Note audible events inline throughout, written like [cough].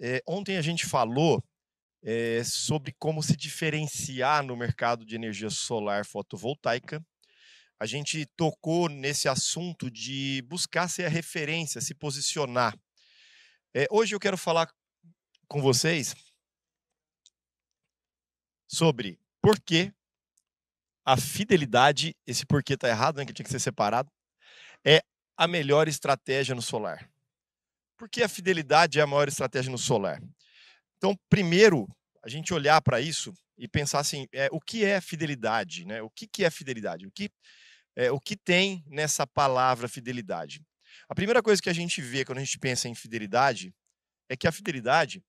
É, ontem a gente falou é, sobre como se diferenciar no mercado de energia solar fotovoltaica. A gente tocou nesse assunto de buscar ser a referência, se posicionar. É, hoje eu quero falar com vocês sobre por que a fidelidade, esse porquê está errado, né, que tinha que ser separado, é a melhor estratégia no solar. Por que a fidelidade é a maior estratégia no solar? Então, primeiro, a gente olhar para isso e pensar assim, é, o que é fidelidade? Né? O que, que é fidelidade? O que, é, o que tem nessa palavra fidelidade? A primeira coisa que a gente vê quando a gente pensa em fidelidade é que a fidelidade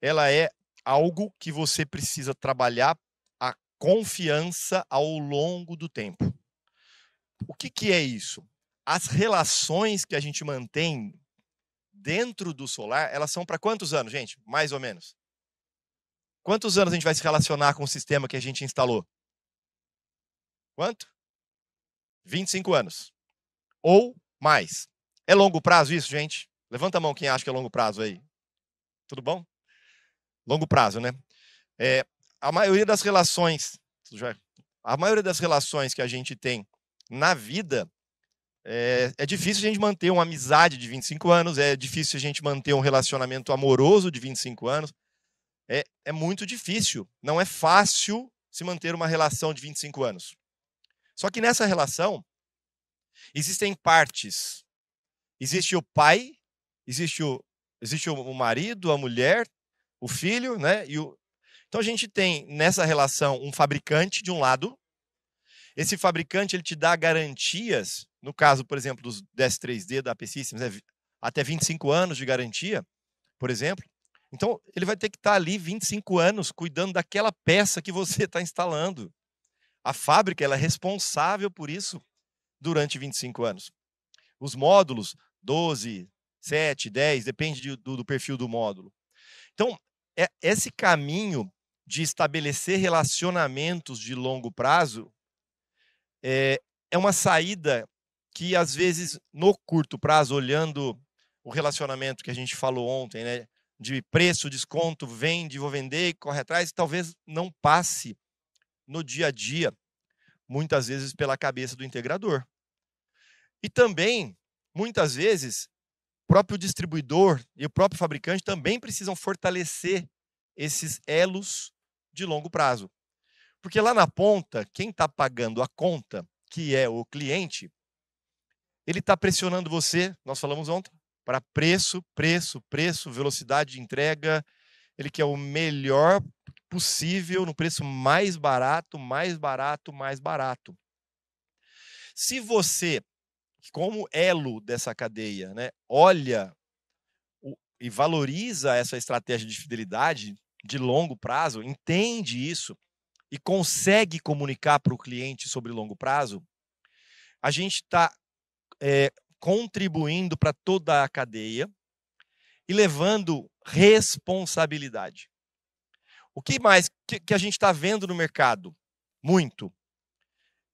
ela é algo que você precisa trabalhar a confiança ao longo do tempo. O que, que é isso? As relações que a gente mantém dentro do solar, elas são para quantos anos, gente? Mais ou menos. Quantos anos a gente vai se relacionar com o sistema que a gente instalou? Quanto? 25 anos. Ou mais. É longo prazo isso, gente? Levanta a mão quem acha que é longo prazo aí. Tudo bom? Longo prazo, né? É, a maioria das relações, a maioria das relações que a gente tem na vida, é, é, difícil a gente manter uma amizade de 25 anos, é difícil a gente manter um relacionamento amoroso de 25 anos. É, é muito difícil. Não é fácil se manter uma relação de 25 anos. Só que nessa relação, existem partes. Existe o pai, existe o, existe o marido, a mulher, o filho, né? E o... Então a gente tem nessa relação um fabricante de um lado. Esse fabricante ele te dá garantias no caso, por exemplo, dos DS3D da AP Systems, é até 25 anos de garantia, por exemplo. Então, ele vai ter que estar tá ali 25 anos cuidando daquela peça que você está [laughs] instalando. A fábrica ela é responsável por isso durante 25 anos. Os módulos, 12, 7, 10, depende de, do, do, perfil do módulo. Então, é, esse caminho de estabelecer relacionamentos de longo prazo é, é uma saída que às vezes no curto prazo, olhando o relacionamento que a gente falou ontem, né, de preço, desconto, vende, vou vender e corre atrás, talvez não passe no dia a dia, muitas vezes pela cabeça do integrador. E também, muitas vezes, o próprio distribuidor e o próprio fabricante também precisam fortalecer esses elos de longo prazo. Porque lá na ponta, quem está pagando a conta, que é o cliente, ele está pressionando você, nós falamos ontem, para preço, preço, preço, velocidade de entrega. Ele quer o melhor possível no preço mais barato, mais barato, mais barato. Se você, como elo dessa cadeia, né, olha e valoriza essa estratégia de fidelidade de longo prazo, entende isso e consegue comunicar para o cliente sobre longo prazo, a gente está é, contribuindo para toda a cadeia e levando responsabilidade. O que mais que, que a gente está vendo no mercado? Muito.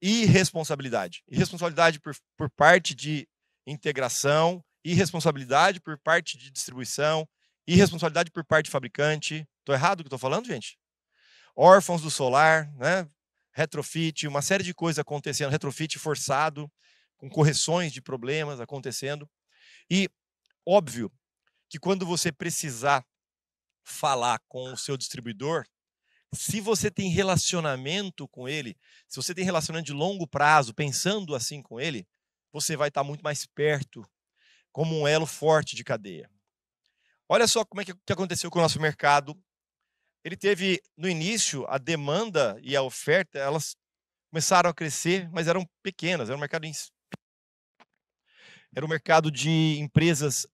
Irresponsabilidade. Irresponsabilidade por, por parte de integração, irresponsabilidade por parte de distribuição, irresponsabilidade por parte de fabricante. Estou errado o que estou falando, gente? Órfãos do solar, né? retrofit, uma série de coisas acontecendo, retrofit forçado com correções de problemas acontecendo. E óbvio que quando você precisar falar com o seu distribuidor, se você tem relacionamento com ele, se você tem relacionamento de longo prazo, pensando assim com ele, você vai estar muito mais perto, como um elo forte de cadeia. Olha só como é que aconteceu com o nosso mercado. Ele teve, no início, a demanda e a oferta, elas começaram a crescer, mas eram pequenas, era um mercado era um mercado de empresas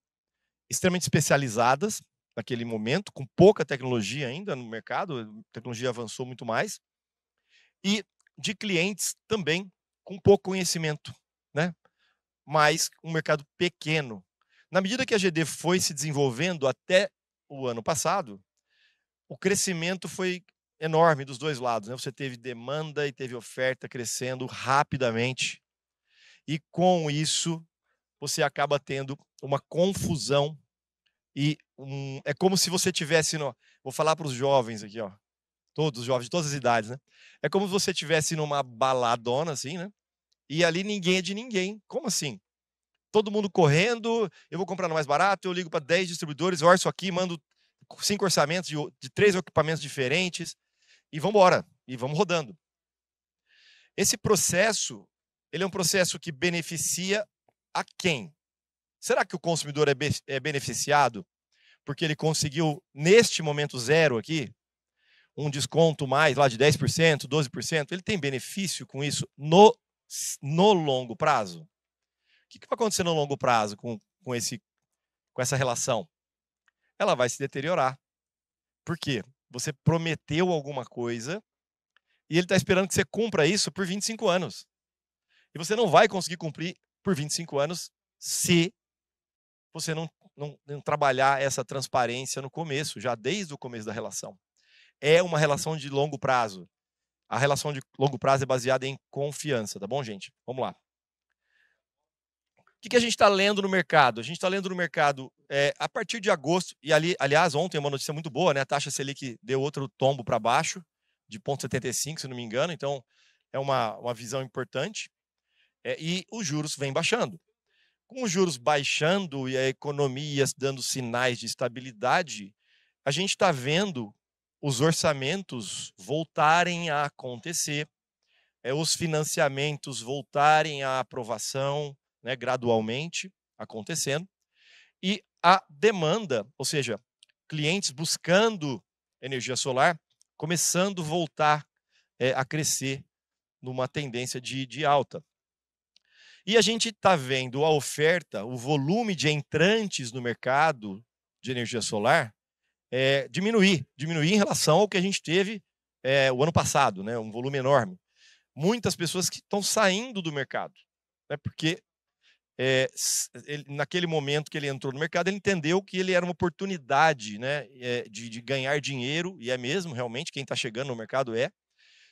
extremamente especializadas naquele momento, com pouca tecnologia ainda no mercado, a tecnologia avançou muito mais, e de clientes também com pouco conhecimento, né? mas um mercado pequeno. Na medida que a GD foi se desenvolvendo até o ano passado, o crescimento foi enorme dos dois lados. Né? Você teve demanda e teve oferta crescendo rapidamente. E com isso, você acaba tendo uma confusão e um, é como se você tivesse no, vou falar para os jovens aqui, ó, todos os jovens de todas as idades, né? É como se você tivesse numa baladona assim, né? E ali ninguém é de ninguém. Como assim? Todo mundo correndo, eu vou comprar no mais barato, eu ligo para 10 distribuidores, olha isso aqui, mando cinco orçamentos de, de três equipamentos diferentes e vamos embora, e vamos rodando. Esse processo, ele é um processo que beneficia a quem? Será que o consumidor é, be é beneficiado porque ele conseguiu, neste momento zero aqui, um desconto mais lá de 10%, 12%? Ele tem benefício com isso no, no longo prazo? O que, que vai acontecer no longo prazo com, com, esse, com essa relação? Ela vai se deteriorar. Por quê? Você prometeu alguma coisa e ele está esperando que você cumpra isso por 25 anos. E você não vai conseguir cumprir por 25 anos se você não, não, não trabalhar essa transparência no começo, já desde o começo da relação. É uma relação de longo prazo. A relação de longo prazo é baseada em confiança, tá bom, gente? Vamos lá. O que, a gente está lendo no mercado? A gente está lendo no mercado é, a partir de agosto, e ali, aliás, ontem uma notícia muito boa, né? A taxa Selic deu outro tombo para baixo, de 0,75, se não me engano, então é uma, uma visão importante. É, e os juros vêm baixando. Com os juros baixando e a economia dando sinais de estabilidade, a gente está vendo os orçamentos voltarem a acontecer, é, os financiamentos voltarem à aprovação né, gradualmente acontecendo, e a demanda, ou seja, clientes buscando energia solar, começando a voltar é, a crescer numa tendência de, de alta. E a gente está vendo a oferta, o volume de entrantes no mercado de energia solar é, diminuir, diminuir em relação ao que a gente teve é, o ano passado, né? um volume enorme. Muitas pessoas que estão saindo do mercado, né? porque é, ele, naquele momento que ele entrou no mercado, ele entendeu que ele era uma oportunidade né, é, de, de ganhar dinheiro, e é mesmo, realmente, quem está chegando no mercado é,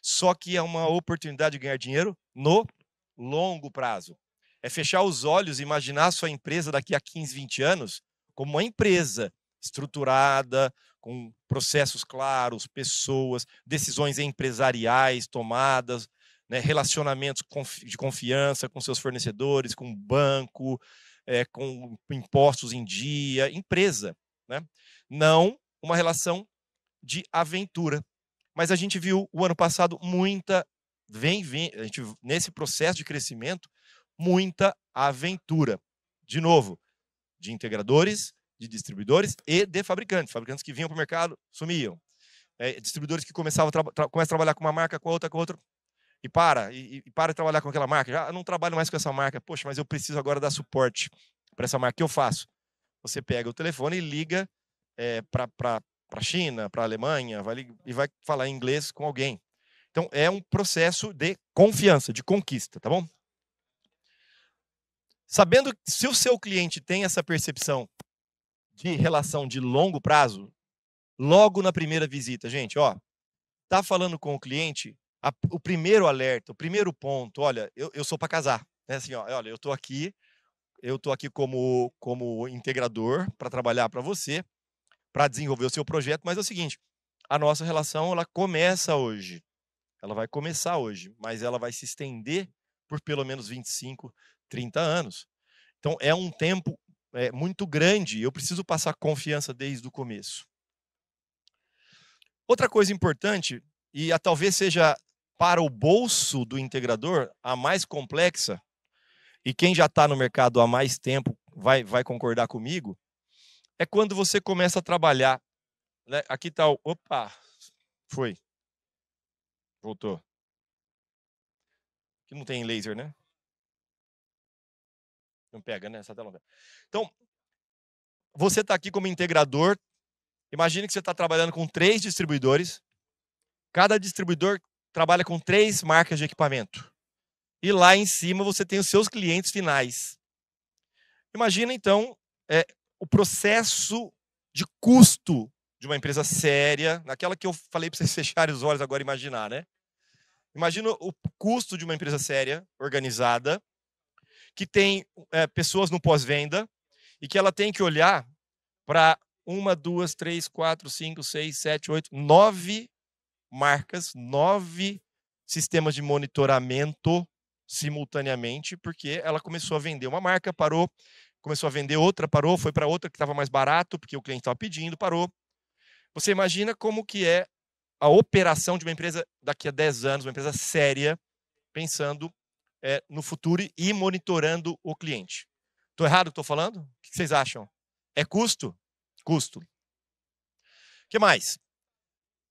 só que é uma oportunidade de ganhar dinheiro no longo prazo é fechar os olhos e imaginar a sua empresa daqui a 15, 20 anos como uma empresa estruturada, com processos claros, pessoas, decisões empresariais tomadas, né, relacionamentos de confiança com seus fornecedores, com banco, é, com impostos em dia, empresa. Né? Não uma relação de aventura. Mas a gente viu o ano passado muita. Vem, vem, a gente, nesse processo de crescimento, muita aventura. De novo, de integradores, de distribuidores e de fabricantes. Fabricantes que vinham para o mercado, sumiam. É, distribuidores que começavam a, tra tra começam a trabalhar com uma marca, com a outra, com outra, e para, e, e, para de trabalhar com aquela marca. Já ah, não trabalho mais com essa marca, poxa, mas eu preciso agora dar suporte para essa marca. O que eu faço? Você pega o telefone e liga é, para a China, para a Alemanha, vai, e vai falar inglês com alguém. Então, é um processo de confiança, de conquista, tá bom? Sabendo que se o seu cliente tem essa percepção de relação de longo prazo, logo na primeira visita, gente, ó, tá falando com o cliente, a, o primeiro alerta, o primeiro ponto, olha, eu, eu sou para casar, né? Assim, ó, é, olha, eu tô aqui, eu tô aqui como como integrador para trabalhar para você, para desenvolver o seu projeto, mas é o seguinte, a nossa relação ela começa hoje. Ela vai começar hoje, mas ela vai se estender por pelo menos 25, 30 anos. Então é um tempo é, muito grande eu preciso passar confiança desde o começo. Outra coisa importante, e a, talvez seja para o bolso do integrador a mais complexa, e quem já está no mercado há mais tempo vai, vai concordar comigo, é quando você começa a trabalhar. Né? Aqui está o. Opa! Foi. Voltou. Aqui não tem laser, né? Não pega, né? Essa tela Então, você está aqui como integrador. Imagine que você está trabalhando com três distribuidores. Cada distribuidor trabalha com três marcas de equipamento. E lá em cima você tem os seus clientes finais. Imagina, então, é, o processo de custo de uma empresa séria, naquela que eu falei para vocês [laughs] fecharem os olhos agora imaginar, né? Imagina o custo de uma empresa séria, organizada, que tem é, pessoas no pós-venda e que ela tem que olhar para uma, duas, três, quatro, cinco, seis, sete, oito, nove marcas, nove sistemas de monitoramento simultaneamente, porque ela começou a vender uma marca, parou, começou a vender outra, parou, foi para outra que estava mais barato, porque o cliente estava pedindo, parou. Você imagina como que é a operação de uma empresa daqui a 10 anos, uma empresa séria, pensando é, no futuro e monitorando o cliente. Estou errado que estou falando? O que vocês acham? É custo? Custo. O que mais?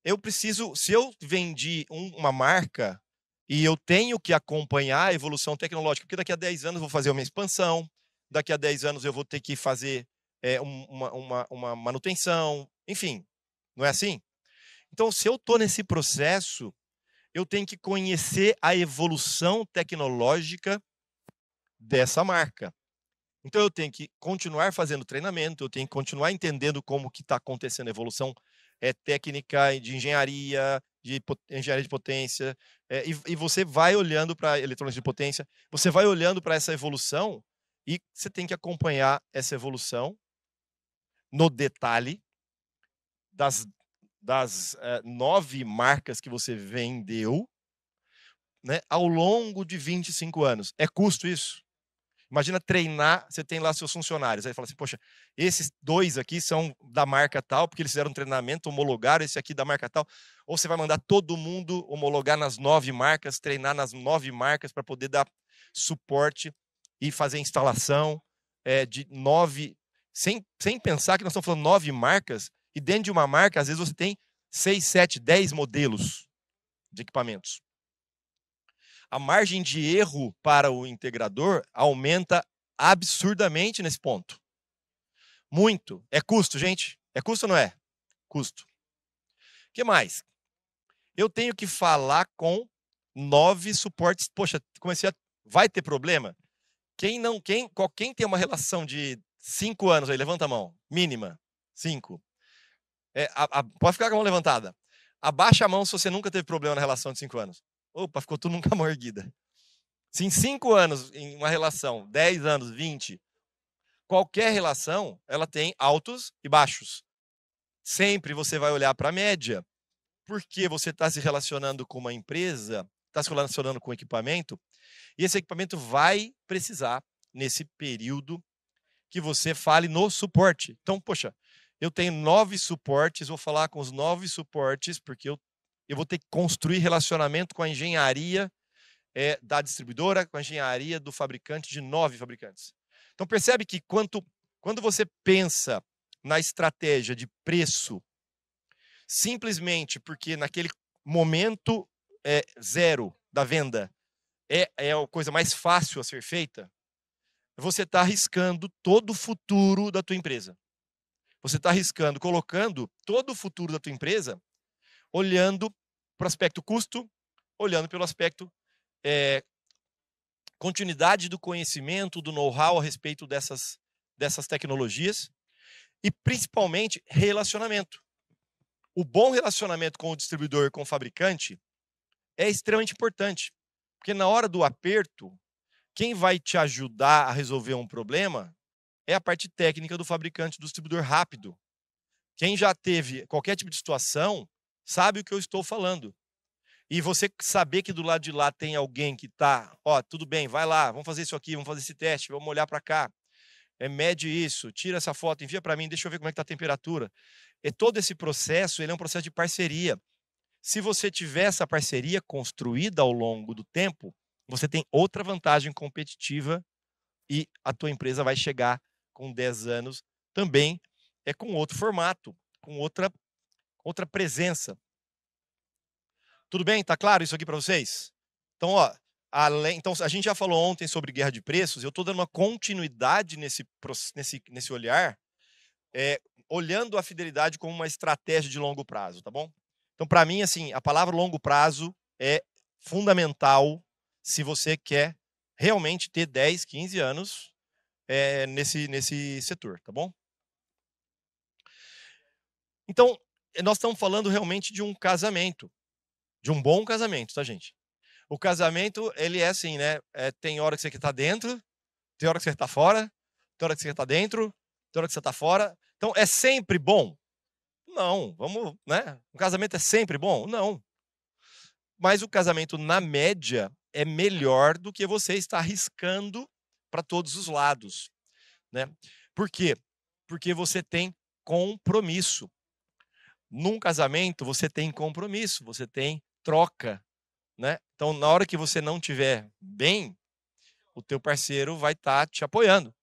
Eu preciso, se eu vendi um, uma marca e eu tenho que acompanhar a evolução tecnológica, porque daqui a 10 anos eu vou fazer uma expansão, daqui a 10 anos eu vou ter que fazer é, uma, uma, uma manutenção, enfim, não é assim? Então, se eu estou nesse processo, eu tenho que conhecer a evolução tecnológica dessa marca. Então eu tenho que continuar fazendo treinamento, eu tenho que continuar entendendo como que está acontecendo a evolução é, técnica de engenharia, de engenharia de potência, é, e, e, você vai olhando para eletrônicos de potência, você vai olhando para essa evolução e você tem que acompanhar essa evolução no detalhe das das é, nove marcas que você vendeu né, ao longo de 25 anos. É custo isso? Imagina treinar, você tem lá seus funcionários. Aí fala assim: poxa, esses dois aqui são da marca tal, porque eles fizeram um treinamento, homologaram esse aqui da marca tal. Ou você vai mandar todo mundo homologar nas nove marcas, treinar nas nove marcas para poder dar suporte e fazer instalação é, de nove. Sem, sem pensar que nós estamos falando nove marcas e dentro de uma marca, às vezes você tem 6, 7, 10 modelos de equipamentos. A margem de erro para o integrador aumenta absurdamente nesse ponto. Muito. É custo, gente. É custo ou não é? Custo. O que mais? Eu tenho que falar com nove suportes. Poxa, comecei a. Vai ter problema? Quem não, quem, qual, quem tem uma relação de cinco anos aí, levanta a mão. Mínima. Cinco. É, a, a, pode ficar com a mão levantada. Abaixa a mão se você nunca teve problema na relação de cinco anos. Opa, ficou tudo nunca [laughs] mão erguida. Se em cinco anos, em uma relação, 10 anos, 20, qualquer relação, ela tem altos e baixos. Sempre você vai olhar para a média. Porque você está se relacionando com uma empresa, está se relacionando com equipamento, e esse equipamento vai precisar, nesse período, que você fale no suporte. Então, poxa, eu tenho nove suportes, vou falar com os nove suportes, porque eu, eu vou ter que construir relacionamento com a engenharia é, da distribuidora, com a engenharia do fabricante, de nove fabricantes. Então, percebe que quanto, quando você pensa na estratégia de preço, simplesmente porque naquele momento é, zero da venda é, é a coisa mais fácil a ser feita, você está arriscando todo o futuro da tua empresa. Você está arriscando, colocando todo o futuro da tua empresa olhando para o aspecto custo, olhando pelo aspecto é, continuidade do conhecimento, do know-how a respeito dessas, dessas tecnologias e principalmente relacionamento. O bom relacionamento com o distribuidor e com o fabricante é extremamente importante, porque na hora do aperto, quem vai te ajudar a resolver um problema é a parte técnica do fabricante do distribuidor rápido. Quem já teve qualquer tipo de situação sabe o que eu estou falando. E você saber que do lado de lá tem alguém que está, ó, tudo bem, vai lá, vamos fazer isso aqui, vamos fazer esse teste, vamos olhar para cá, é, mede isso, tira essa foto, envia para mim, deixa eu ver como é que está a temperatura. E é, todo esse processo, ele é um processo de parceria. Se você tiver essa parceria construída ao longo do tempo, você tem outra vantagem competitiva e a tua empresa vai chegar com 10 anos também é com outro formato, com outra, outra presença. Tudo bem? Tá claro isso aqui para vocês? Então, ó, além, então, a gente já falou ontem sobre guerra de preços, eu estou dando uma continuidade nesse, nesse, nesse olhar, é, olhando a fidelidade como uma estratégia de longo prazo, tá bom? Então, para mim, assim, a palavra longo prazo é fundamental se você quer realmente ter 10, 15 anos é, nesse, nesse setor, tá bom? Então, nós estamos falando realmente de um casamento, de um bom casamento, tá, gente? O casamento, ele é assim, né? É, tem hora que você está dentro, tem hora que você está fora, tem hora que você está dentro, tem hora que você está fora. Então, é sempre bom? Não, vamos, né? Um casamento é sempre bom? Não. Mas o casamento, na média, é melhor do que você estar arriscando para todos os lados. Né? Por quê? Porque você tem compromisso. Num casamento, você tem compromisso, você tem troca. Né? Então, na hora que você não tiver bem, o teu parceiro vai estar tá te apoiando.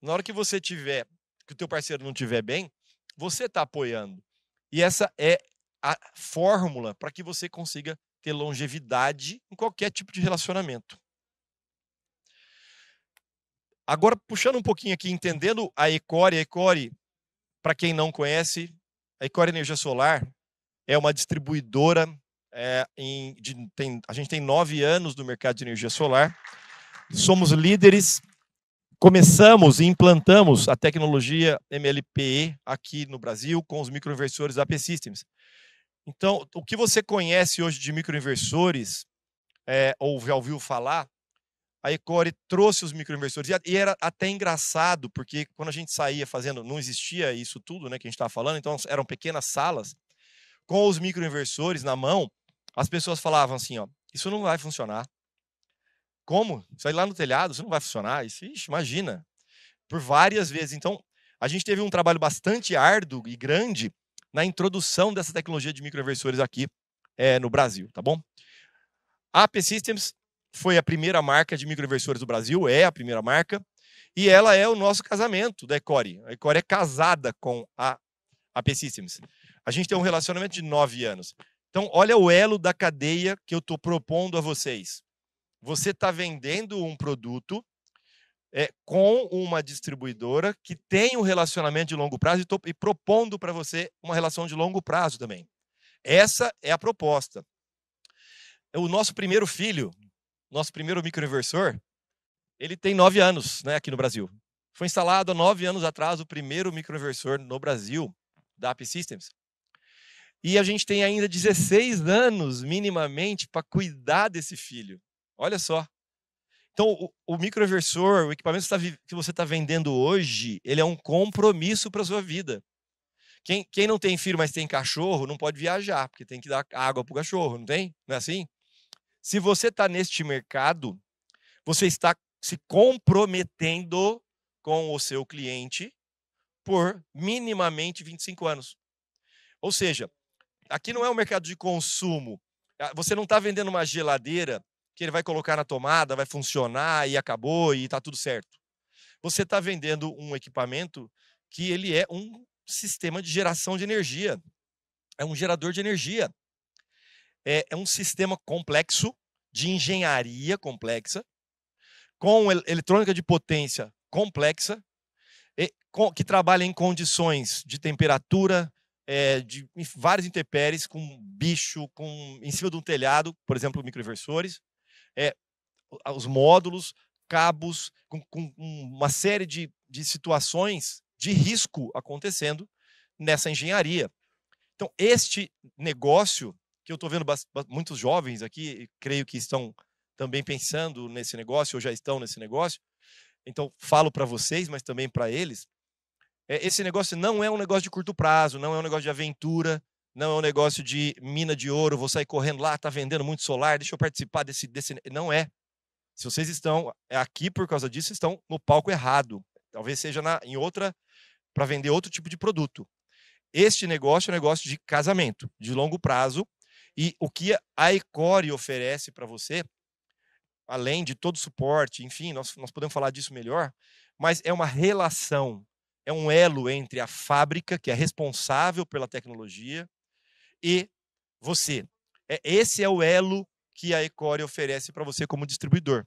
Na hora que você tiver, que o teu parceiro não tiver bem, você está apoiando. E essa é a fórmula para que você consiga ter longevidade em qualquer tipo de relacionamento. Agora, puxando um pouquinho aqui, entendendo a Ecore, a Ecore, para quem não conhece, a Ecore Energia Solar é uma distribuidora, é, em, de, tem, a gente tem nove anos no mercado de energia solar, somos líderes, começamos e implantamos a tecnologia MLPE aqui no Brasil com os microinversores AP Systems. Então, o que você conhece hoje de microinversores, é, ou já ouviu falar, a Ecore trouxe os microinversores. E era até engraçado, porque quando a gente saía fazendo, não existia isso tudo né, que a gente estava falando, então eram pequenas salas. Com os microinversores na mão, as pessoas falavam assim: ó, isso não vai funcionar. Como? aí lá no telhado, isso não vai funcionar. Isso, ixi, imagina. Por várias vezes. Então, a gente teve um trabalho bastante árduo e grande na introdução dessa tecnologia de microinversores aqui é, no Brasil, tá bom? A AP Systems foi a primeira marca de microinversores do Brasil, é a primeira marca, e ela é o nosso casamento da Ecore. A Ecore é casada com a AP Systems. A gente tem um relacionamento de nove anos. Então, olha o elo da cadeia que eu estou propondo a vocês. Você está vendendo um produto é, com uma distribuidora que tem um relacionamento de longo prazo e, tô, e propondo para você uma relação de longo prazo também. Essa é a proposta. O nosso primeiro filho, nosso primeiro microinversor, ele tem nove anos né, aqui no Brasil. Foi instalado há nove anos atrás o primeiro microinversor no Brasil da App Systems. E a gente tem ainda 16 anos, minimamente, para cuidar desse filho. Olha só. Então, o, o microinversor, o equipamento que você está tá vendendo hoje, ele é um compromisso para a sua vida. Quem, quem, não tem filho, mas tem cachorro, não pode viajar, porque tem que dar água para o cachorro, não tem? Não é assim? Se você está neste mercado, você está se comprometendo com o seu cliente por minimamente 25 anos. Ou seja, aqui não é um mercado de consumo. Ah, você não está vendendo uma geladeira que ele vai colocar na tomada, vai funcionar e acabou e está tudo certo. Você está vendendo um equipamento que ele é um sistema de geração de energia. É um gerador de energia é, é um sistema complexo, de engenharia complexa, com el eletrônica de potência complexa, e, com, que trabalha em condições de temperatura, é, de várias intempéries, com bicho, com em cima de um telhado, por exemplo, microinversores, é, os módulos, cabos, com, com uma série de, de situações de risco acontecendo nessa engenharia. Então, este negócio que eu estou vendo muitos jovens aqui, creio que estão também pensando nesse negócio ou já estão nesse negócio. Então, falo para vocês, mas também para eles. É, esse negócio não é um negócio de curto prazo, não é um negócio de aventura, não é um negócio de mina de ouro, vou sair correndo lá, tá vendendo muito solar, deixa eu participar desse. desse... Não é. Se vocês estão aqui por causa disso, estão no palco errado. Talvez seja na, em outra, para vender outro tipo de produto. Este negócio é um negócio de casamento, de longo prazo, e o que a Ecore oferece para você, além de todo suporte, enfim, nós, nós podemos falar disso melhor, mas é uma relação, é um elo entre a fábrica, que é responsável pela tecnologia, e você. É, esse é o elo que a Ecore oferece para você como distribuidor.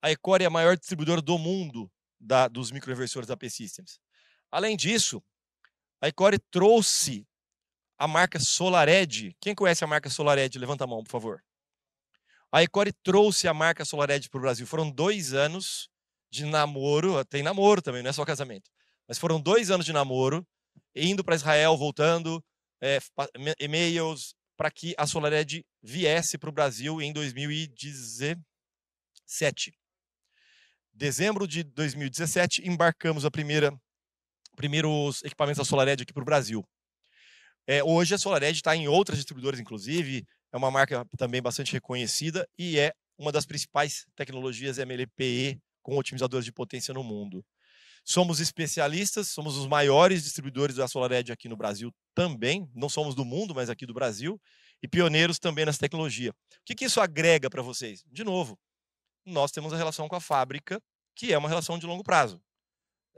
A Ecore é a maior distribuidora do mundo da, dos microinversores da P-Systems. Além disso, a Ecore trouxe a marca Solared. Quem conhece a marca Solared? Levanta a mão, por favor. A Ecore trouxe a marca Solared para o Brasil. Foram dois anos de namoro, tem namoro também, não é só casamento. Mas foram dois anos de namoro, indo para Israel, voltando, é, e-mails, para que a Solared viesse para o Brasil em 2017. Dezembro de 2017, embarcamos a primeira primeiros equipamentos da Solared aqui para o Brasil. É, hoje a SolarEdge está em outras distribuidoras, inclusive, é uma marca também bastante reconhecida e é uma das principais tecnologias MLPE com otimizadores de potência no mundo. Somos especialistas, somos os maiores distribuidores da SolarEdge aqui no Brasil também, não somos do mundo, mas aqui do Brasil, e pioneiros também nessa tecnologia. O que, que isso agrega para vocês? De novo, nós temos a relação com a fábrica, que é uma relação de longo prazo.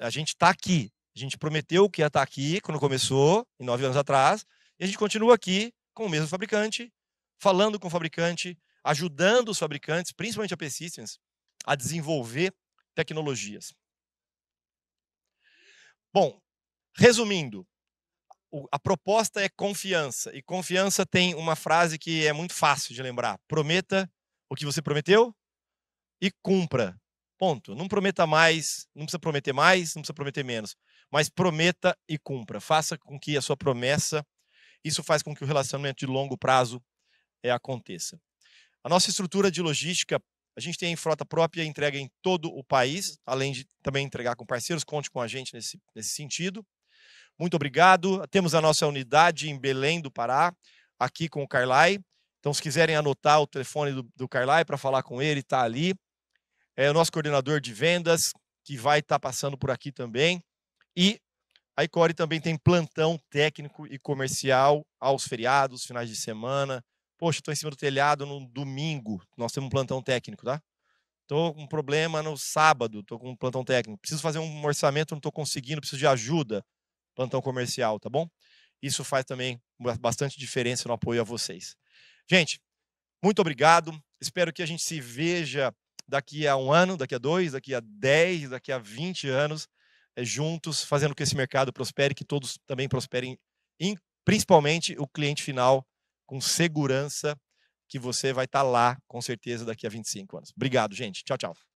A gente está aqui, a gente prometeu que ia estar aqui quando começou, em nove anos atrás, e a gente continua aqui com o mesmo fabricante, falando com o fabricante, ajudando os fabricantes, principalmente a Persistence, a desenvolver tecnologias. Bom, resumindo, a proposta é confiança, e confiança tem uma frase que é muito fácil de lembrar: prometa o que você prometeu e cumpra. Ponto. Não prometa mais, não precisa prometer mais, não precisa prometer menos mas prometa e cumpra. Faça com que a sua promessa, isso faz com que o relacionamento de longo prazo é, aconteça. A nossa estrutura de logística, a gente tem em frota própria, entrega em todo o país, além de também entregar com parceiros, conte com a gente nesse, nesse sentido. Muito obrigado. Temos a nossa unidade em Belém do Pará, aqui com o Carlai. Então, se quiserem anotar o telefone do, do Carlai para falar com ele, está ali. É o nosso coordenador de vendas, que vai estar tá passando por aqui também. E a Icore também tem plantão técnico e comercial aos feriados, finais de semana. Poxa, estou em cima do telhado no domingo, nós temos um plantão técnico, tá? Estou com um problema no sábado, estou com um plantão técnico. Preciso fazer um orçamento, não estou conseguindo, preciso de ajuda. Plantão comercial, tá bom? Isso faz também bastante diferença no apoio a vocês. Gente, muito obrigado. Espero que a gente se veja daqui a um ano, daqui a dois, daqui a dez, daqui a vinte anos. Eh, juntos, fazendo que esse mercado prospere, que todos também prosperem, principalmente o cliente final, com segurança que você vai estar tá lá, com certeza, daqui a 25 anos. Obrigado, gente. Tchau, tchau.